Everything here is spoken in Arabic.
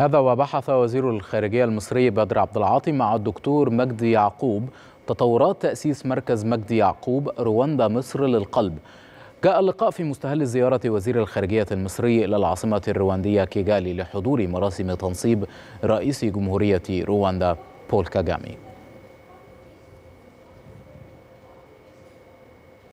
هذا وبحث وزير الخارجية المصري بدر عبد العاطي مع الدكتور مجدي يعقوب تطورات تأسيس مركز مجدي يعقوب رواندا مصر للقلب جاء اللقاء في مستهل زيارة وزير الخارجية المصري إلى العاصمة الرواندية كيجالي لحضور مراسم تنصيب رئيس جمهورية رواندا بول كاجامي